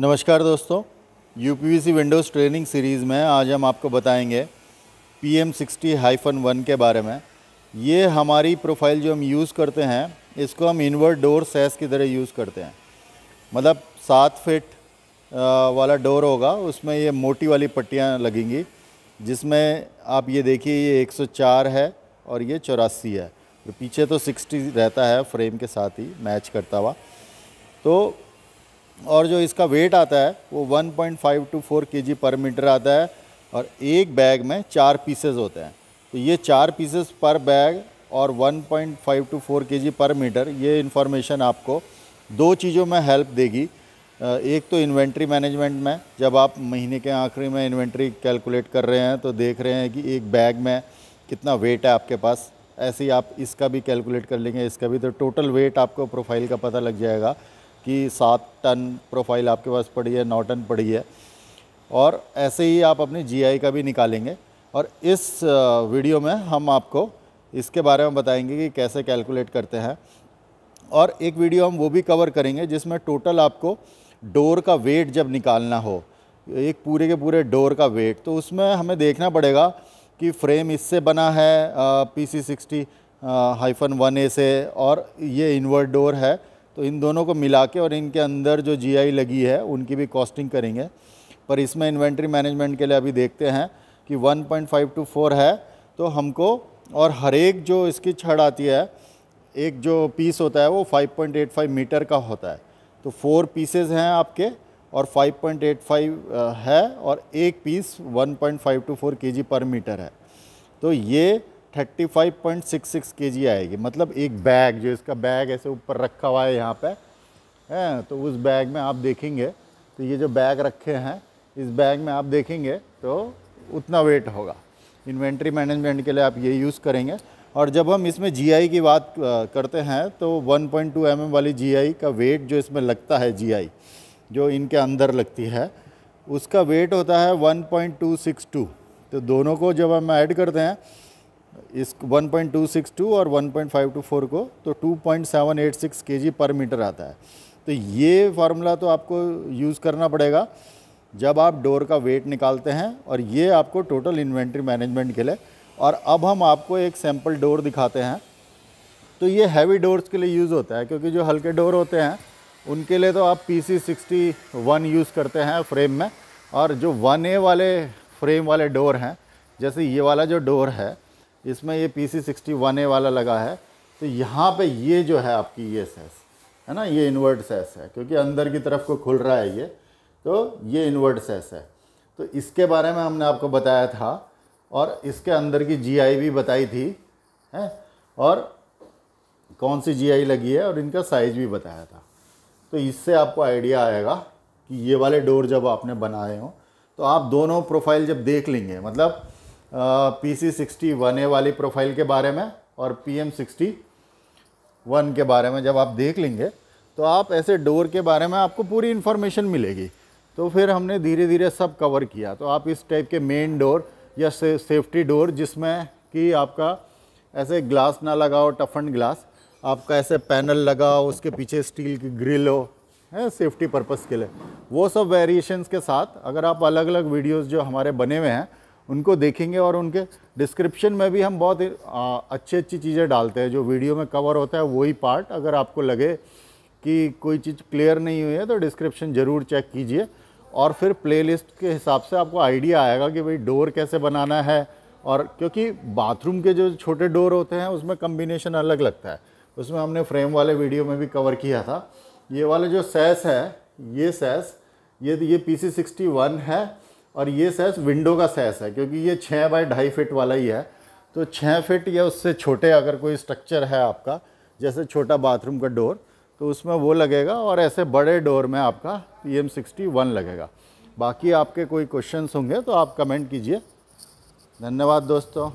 नमस्कार दोस्तों U P windows training series में आज हम आपको बताएंगे P M sixty hyphen one के बारे में ये हमारी प्रोफाइल जो हम यूज़ करते हैं इसको हम इनवर्ट डोर सेस की तरह यूज़ करते हैं मतलब सात फिट वाला डोर होगा उसमें ये मोटी वाली पट्टियाँ लगेंगी जिसमें आप ये देखिए ये 104 है और ये चौरासी है तो पीछे तो 60 रहता है फ्रेम के साथ ही मैच करता हुआ तो और जो इसका वेट आता है वो 1.5 टू 4 के पर मीटर आता है और एक बैग में चार पीसेस होते हैं तो ये चार पीसेस पर बैग और 1.5 टू 4 के पर मीटर ये इन्फॉर्मेशन आपको दो चीज़ों में हेल्प देगी एक तो इन्वेंट्री मैनेजमेंट में जब आप महीने के आखिरी में इन्वेंट्री कैलकुलेट कर रहे हैं तो देख रहे हैं कि एक बैग में कितना वेट है आपके पास ऐसे ही आप इसका भी कैलकुलेट कर लेंगे इसका भी तो टोटल वेट आपको प्रोफाइल का पता लग जाएगा कि सात टन प्रोफाइल आपके पास पड़ी है नौ टन पड़ी है और ऐसे ही आप अपनी जीआई का भी निकालेंगे और इस वीडियो में हम आपको इसके बारे में बताएंगे कि कैसे कैलकुलेट करते हैं और एक वीडियो हम वो भी कवर करेंगे जिसमें टोटल आपको डोर का वेट जब निकालना हो एक पूरे के पूरे डोर का वेट तो उसमें हमें देखना पड़ेगा कि फ्रेम इससे बना है P C sixty hyphen one A से और ये इन्वर्ट डोर है तो इन दोनों को मिला के और इनके अंदर जो जीआई लगी है उनकी भी कॉस्टिंग करेंगे पर इसमें इन्वेंट्री मैनेजमेंट के लिए अभी देखते हैं कि 1.5 टू 4 है तो हमको और हर एक जो इसकी छड़ आती है एक जो पीस होता है वो 5.85 मीटर का होता है तो फोर पीसेज हैं आपके और 5.85 है और एक पीस 1.5 टू 4 के पर मीटर है तो ये 35.66 केजी आएगी मतलब एक बैग जो इसका बैग ऐसे ऊपर रखा हुआ है यहाँ पे है तो उस बैग में आप देखेंगे तो ये जो बैग रखे हैं इस बैग में आप देखेंगे तो उतना वेट होगा इन्वेंट्री मैनेजमेंट के लिए आप ये यूज़ करेंगे और जब हम इसमें जीआई की बात करते हैं तो 1.2 पॉइंट mm वाली जीआई का वेट जो इसमें लगता है जीआई जो इनके अंदर लगती है उसका वेट होता है 1.262 तो दोनों को जब हम ऐड करते हैं इस 1.262 और 1.524 को तो 2.786 केजी पर मीटर आता है तो ये फार्मूला तो आपको यूज़ करना पड़ेगा जब आप डोर का वेट निकालते हैं और ये आपको टोटल इन्वेंट्री मैनेजमेंट के लिए और अब हम आपको एक सैम्पल डोर दिखाते हैं तो ये हैवी डोर्स के लिए यूज़ होता है क्योंकि जो हल्के डोर होते हैं उनके लिए तो आप P C sixty one use करते हैं फ्रेम में और जो वन ए वाले फ्रेम वाले डोर हैं जैसे ये वाला जो डोर है इसमें ये P C sixty one A वाला लगा है तो यहाँ पे ये जो है आपकी ये सेस है ना ये इन्वर्ट सेस है क्योंकि अंदर की तरफ को खुल रहा है ये तो ये इन्वर्ट सेस है तो इसके बारे में हमने आपको बताया था और इसके अंदर की जीआई भी बताई थी है और कौन सी जीआई लगी है और इनका साइज भी बताया था तो इससे आपको आइडिया आएगा कि ये वाले डोर जब आपने बनाए हों तो आप दोनों प्रोफाइल जब देख लेंगे मतलब P C sixty one A वाली प्रोफाइल के बारे में और पी एम सिक्सटी वन के बारे में जब आप देख लेंगे तो आप ऐसे डोर के बारे में आपको पूरी इन्फॉर्मेशन मिलेगी तो फिर हमने धीरे धीरे सब कवर किया तो आप इस टाइप के मेन डोर या से, सेफ्टी डोर जिसमें कि आपका ऐसे ग्लास ना लगाओ टफन ग्लास आपका ऐसे पैनल लगाओ उसके पीछे स्टील की ग्रिल हो है सेफ्टी पर्पज़ के लिए वो सब वेरिएशंस के साथ अगर आप अलग अलग वीडियोस जो हमारे बने हुए हैं उनको देखेंगे और उनके डिस्क्रिप्शन में भी हम बहुत अच्छी अच्छी चीज़ें डालते हैं जो वीडियो में कवर होता है वही पार्ट अगर आपको लगे कि कोई चीज़ क्लियर नहीं हुई है तो डिस्क्रिप्शन ज़रूर चेक कीजिए और फिर प्लेलिस्ट के हिसाब से आपको आइडिया आएगा कि भाई डोर कैसे बनाना है और क्योंकि बाथरूम के जो छोटे डोर होते हैं उसमें कम्बिनेशन अलग लगता है उसमें हमने फ्रेम वाले वीडियो में भी कवर किया था ये वाले जो सेस है ये सेस ये ये पी सी सिक्सटी वन है और ये सैस विंडो का सैस है क्योंकि ये छः बाय ढाई फिट वाला ही है तो छः फिट या उससे छोटे अगर कोई स्ट्रक्चर है आपका जैसे छोटा बाथरूम का डोर तो उसमें वो लगेगा और ऐसे बड़े डोर में आपका पी एम सिक्सटी वन लगेगा बाकी आपके कोई क्वेश्चन होंगे तो आप कमेंट कीजिए धन्यवाद दोस्तों